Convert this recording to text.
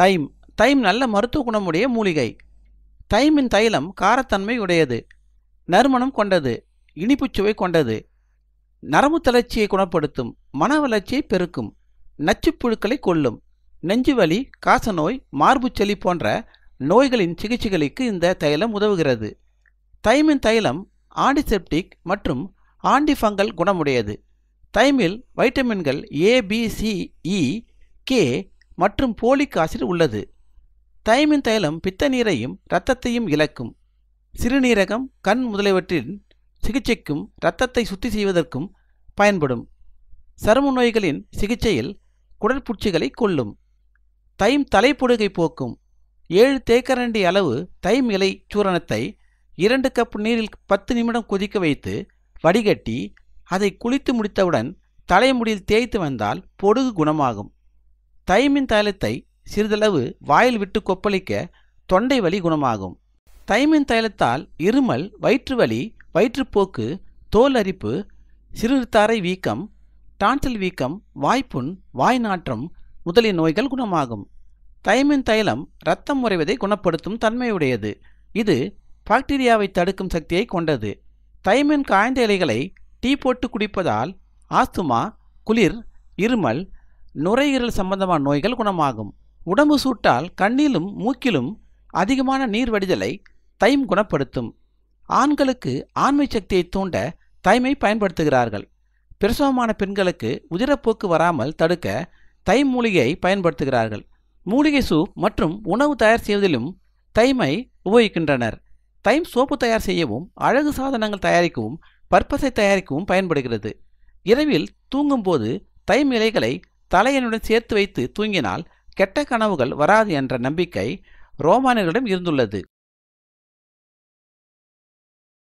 தைம் தைம் நல்ல மருத்துவ குணமுடைய மூலிகை தைமின் தைலம் காரத்தன்மை உடையது நறுமணம் கொண்டது இனிப்பு சுவை கொண்டது நரம்பு தளர்ச்சியை குணப்படுத்தும் மன வளர்ச்சியை பெருக்கும் நச்சுப்புழுக்களை கொல்லும் நெஞ்சுவலி காசநோய் மார்புச்சளி போன்ற நோய்களின் சிகிச்சைகளுக்கு இந்த தைலம் உதவுகிறது தைமின் தைலம் ஆண்டிசெப்டிக் மற்றும் ஆண்டிஃபங்கல் குணமுடையது தைமில் வைட்டமின்கள் ஏபிசிஇ கே மற்றும் போலிக் ஆசிட் உள்ளது தைமின் தைலம் பித்த நீரையும் இரத்தத்தையும் இழக்கும் சிறுநீரகம் கண் முதலியவற்றின் சிகிச்சைக்கும் இரத்தத்தை சுத்தி செய்வதற்கும் பயன்படும் சரும நோய்களின் சிகிச்சையில் குடற்பூச்சிகளை கொல்லும் தைம் தலைப்பொடுகை போக்கும் ஏழு தேக்கரண்டி அளவு தைம் இலை சூரணத்தை இரண்டு கப் நீரில் பத்து நிமிடம் கொதிக்க வைத்து வடிகட்டி அதை குளித்து முடித்தவுடன் தலைமுடியில் தேய்த்து வந்தால் பொடுகு குணமாகும் தைமின் தைலத்தை சிறிதளவு வாயில் விட்டு கொப்பளிக்க தொண்டை வலி குணமாகும் தைமின் தைலத்தால் இருமல் வயிற்று வலி வயிற்றுப்போக்கு தோல் அரிப்பு சிறுத்தாரை வீக்கம் டான்சல் வீக்கம் வாய்ப்புண் வாய் நாற்றம் முதலிய நோய்கள் குணமாகும் தைமின் தைலம் இரத்தம் முறைவதை குணப்படுத்தும் தன்மையுடையது இது பாக்டீரியாவை தடுக்கும் சக்தியை கொண்டது தைமின் காய்ந்த இலைகளை டீ போட்டு குடிப்பதால் ஆஸ்துமா குளிர் இருமல் நுரையீரல் சம்பந்தமான நோய்கள் குணமாகும் உடம்பு சூட்டால் கண்ணிலும் மூக்கிலும் அதிகமான நீர் வடிதலை தைம் குணப்படுத்தும் ஆண்களுக்கு ஆண்மை சக்தியை தூண்ட தைமை பயன்படுத்துகிறார்கள் பிரசவமான பெண்களுக்கு உதிரப்போக்கு வராமல் தடுக்க தை மூலிகையை பயன்படுத்துகிறார்கள் மூலிகை சூப் மற்றும் உணவு தயார் செய்வதிலும் தைமை உபயோகிக்கின்றனர் தைம் சோப்பு தயார் செய்யவும் அழகு சாதனங்கள் தயாரிக்கவும் பற்பசை தயாரிக்கவும் பயன்படுகிறது இரவில் தூங்கும்போது தைம் இலைகளை தலையனுடன் சேர்த்து வைத்து தூங்கினால் கெட்ட கனவுகள் வராது என்ற நம்பிக்கை ரோமானர்களிடம் இருந்துள்ளது